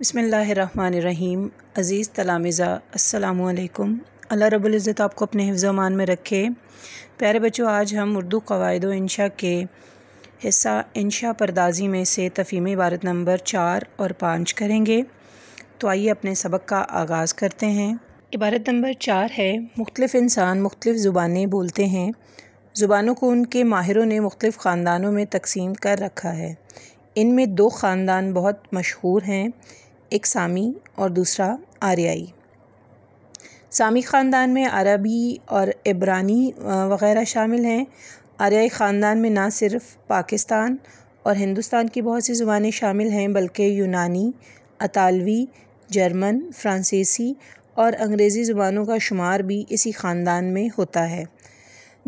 बसमीम अज़ीज़ तलामिज़ा असलकम अल्लाह रबुल्ज़त आपको अपने मान में रखे प्यारे बच्चों आज हम उर्दू कवायद इंशा के हिस्सा इनशा परदाजी में से तफीम इबारत नंबर चार और पाँच करेंगे तो आइए अपने सबक का आगाज़ करते हैं इबारत नंबर चार है मुख्तलिफ़ इंसान मुख्तलिफ़ ज़ुबानें बोलते हैं ज़ुबानों को उनके माहिरों ने मुख्तलिफ़ ख़ानदानों में तकसीम कर रखा है इनमें दो ख़ानदान बहुत मशहूर हैं एक सामी और दूसरा आर्याई सामी ख़ानदान में अरबी और इब्रानी वगैरह शामिल हैं आर्याई ख़ानदान में ना सिर्फ पाकिस्तान और हिंदुस्तान की बहुत सी ज़ुबानें शामिल हैं बल्कि यूनानी अतालवी जर्मन फ्रांसीसी और अंग्रेज़ी ज़ुबानों का शुमार भी इसी ख़ानदान में होता है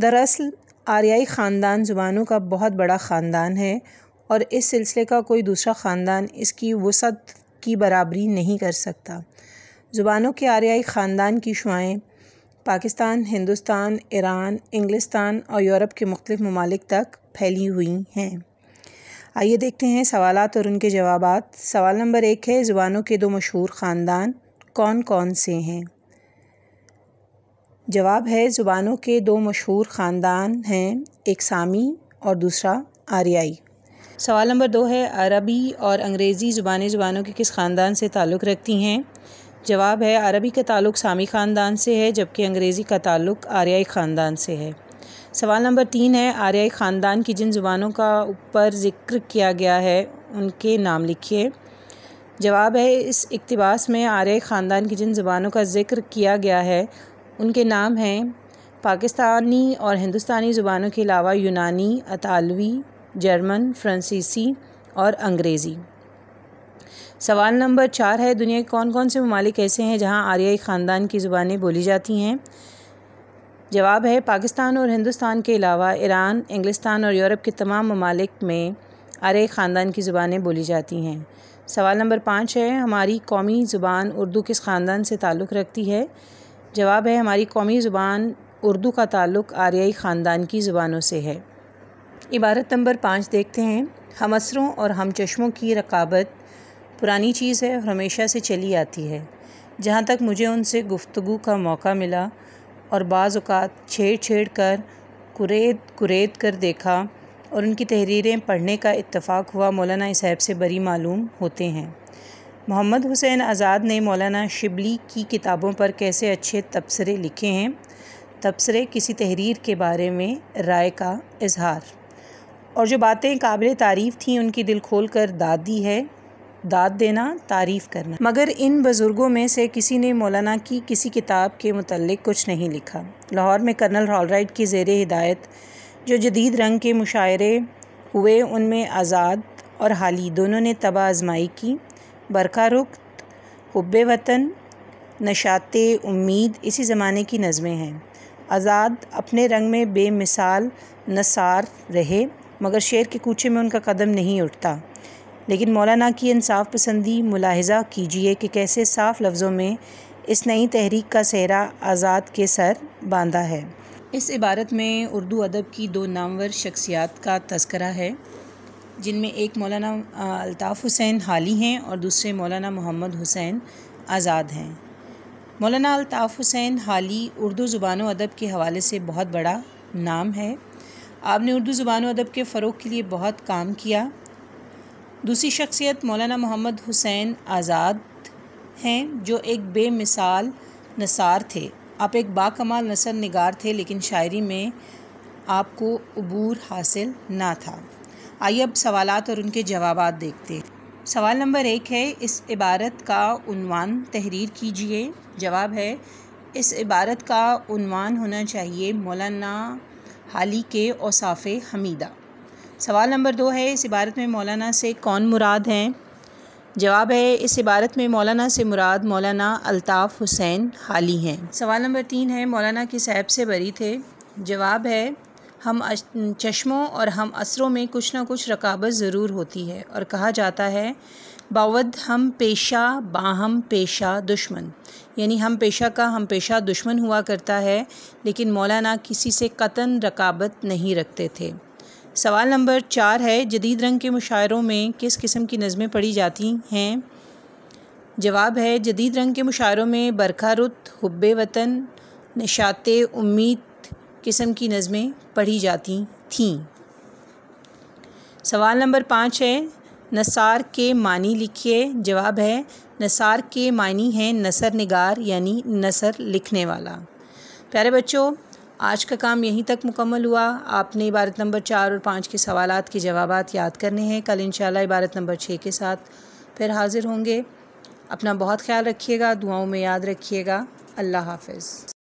दरअसल आर्याई ख़ानदान ज़ुबानों का बहुत बड़ा ख़ानदान है और इस सिलसिले का कोई दूसरा ख़ानदान इसकी वसत की बराबरी नहीं कर सकता ज़ुबानों के आर्याई ख़ानदान की शुआएँ पाकिस्तान हिंदुस्तान ईरान इंग्लिस्तान और यूरोप के मुख्तफ ममालिक तक फैली हुई हैं आइए देखते हैं सवाल और उनके जवाब सवाल नंबर एक है ज़ुबानों के दो मशहूर ख़ानदान कौन कौन से हैं जवाब है ज़ुबानों के दो मशहूर ख़ानदान हैं एक सामी और दूसरा आर्याई सवाल नंबर दो है अरबी और अंग्रेज़ी ज़ुबान ज़ुबानों के किस ख़ानदान से ताल्लुक़ रखती हैं जवाब है अरबी का ताल्लुक सामी ख़ानदान से है जबकि अंग्रेज़ी का ताल्लुक आर्याई ख़ानदान से है सवाल नंबर तीन है आर्याई ख़ानदान की जिन ज़ुबानों का ऊपर ज़िक्र किया गया है उनके नाम लिखिए जवाब है इस इकतबास में आर्याई ख़ानदान की जिन ज़ुबानों का जिक्र किया गया है उनके नाम हैं पाकिस्तानी और हिंदुस्तानी ज़ुबानों के अलावा यूनानी अतालवी जर्मन फ्रांसीसी और अंग्रेज़ी सवाल नंबर चार है दुनिया के कौन कौन से ममालिक ऐसे हैं जहाँ आर्याई ख़ानदान की ज़ुबानें बोली जाती हैं जवाब है पाकिस्तान और हिंदुस्तान के अलावा ईरान इंग्लिस्तान और यूरोप के तमाम ममालिक में आर्याई ख़ानदान की ज़ुबानें बोली जाती हैं सवाल नंबर पाँच है हमारी कौमी ज़ुबान उर्दू किस ख़ानदान से ताल्लुक़ रखती है जवाब है हमारी कौमी ज़ुबान उर्दू का ताल्लुक़ आर्याई ख़ानदान की ज़ुबानों से है इबारत नंबर पाँच देखते हैं हम असरों और हम चश्मों की रकाबत पुरानी चीज़ है और हमेशा से चली आती है जहाँ तक मुझे उनसे गुफ्तु का मौका मिला और बाज़ात छेड़ छेड़ कर कुरेद कुरेद कर देखा और उनकी तहरीरें पढ़ने का इत्तेफाक हुआ मौलाना साहब से बरी मालूम होते हैं मोहम्मद हुसैन आज़ाद ने मौलाना शिबली की किताबों पर कैसे अच्छे तबसरे लिखे हैं तबसरे किसी तहरीर के बारे में राय का इजहार और जो बातें काबिल तारीफ़ थी उनकी दिल खोल कर दाद दी है दाद देना तारीफ़ करना मगर इन बुज़ुर्गों में से किसी ने मौलाना की किसी किताब के मतलब कुछ नहीं लिखा लाहौर में कर्नल हॉलराइट की जेर हिदायत जो जदीद रंग के मुशायरे हुए उनमें आज़ाद और हाली दोनों ने तबाह आजमाई की बरखा रुख हब वतन नशात उम्मीद इसी ज़माने की नज़में हैं आज़ाद अपने रंग में बेमिसाल नसार रहे मगर शेर के कूचे में उनका कदम नहीं उठता लेकिन मौलाना की इंसाफ पसंदी मुलाहजा कीजिए कि कैसे साफ लफ्ज़ों में इस नई तहरीक का सहरा आज़ाद के सर बांधा है इस इबारत में उर्दू अदब की दो नामवर शख्सियात का तस्करा है जिनमें एक मौलाना अल्ताफ़ हुसैन हाली हैं और दूसरे मौलाना मोहम्मद हुसैन आज़ाद हैं मौलाना अल्ताफ़ हुसैन हाली उर्दू ज़ुबान अदब के हवाले से बहुत बड़ा नाम है आपने उर्दू ज़ुबान अदब के फ़रोग के लिए बहुत काम किया दूसरी शख्सियत मौलाना मोहम्मद हुसैन आज़ाद हैं जो एक बेमिसाल नसार थे आप एक बाकमाल नसर निगार थे लेकिन शायरी में आपको अबूर हासिल ना था आइए अब सवाल और उनके जवाब देखते हैं सवाल नंबर एक है इस इबारत का तहरीर कीजिए जवाब है इस इबारत का होना चाहिए मौलाना हाली के औसाफ़ हमीदा सवाल नंबर दो है इस इबारत में मौलाना से कौन मुराद हैं जवाब है इस इबारत में मौलाना से मुराद मौलाना अलताफ़ हुसैन हाली हैं सवाल नंबर तीन है मौलाना किस ऐप से बरी थे जवाब है हम चश्मों और हम असरों में कुछ ना कुछ रकाबत ज़रूर होती है और कहा जाता है बावद हम पेशा बाहम पेशा दुश्मन यानी हम पेशा का हम पेशा दुश्मन हुआ करता है लेकिन मौलाना किसी से कतन रकाबत नहीं रखते थे सवाल नंबर चार है जदीद रंग के मुशायरों में किस किस्म की नज़में पढ़ी जाती हैं जवाब है जदीद रंग के मुशायरों में बरखा रुत हुब्ब वतन निशात उम्मीद किस्म की नज़में पढ़ी जाती थीं सवाल नंबर पाँच है नसार के मानी लिखिए जवाब है नसार के मानी हैं नसर निगार यानी नसर लिखने वाला प्यारे बच्चों आज का काम यहीं तक मुकम्मल हुआ आपने इबारत नंबर चार और पाँच के सवाल के जवाब याद करने हैं कल इंशाल्लाह इबारत नंबर छः के साथ फिर हाज़िर होंगे अपना बहुत ख्याल रखिएगा दुआओं में याद रखिएगा अल्लाह हाफिज़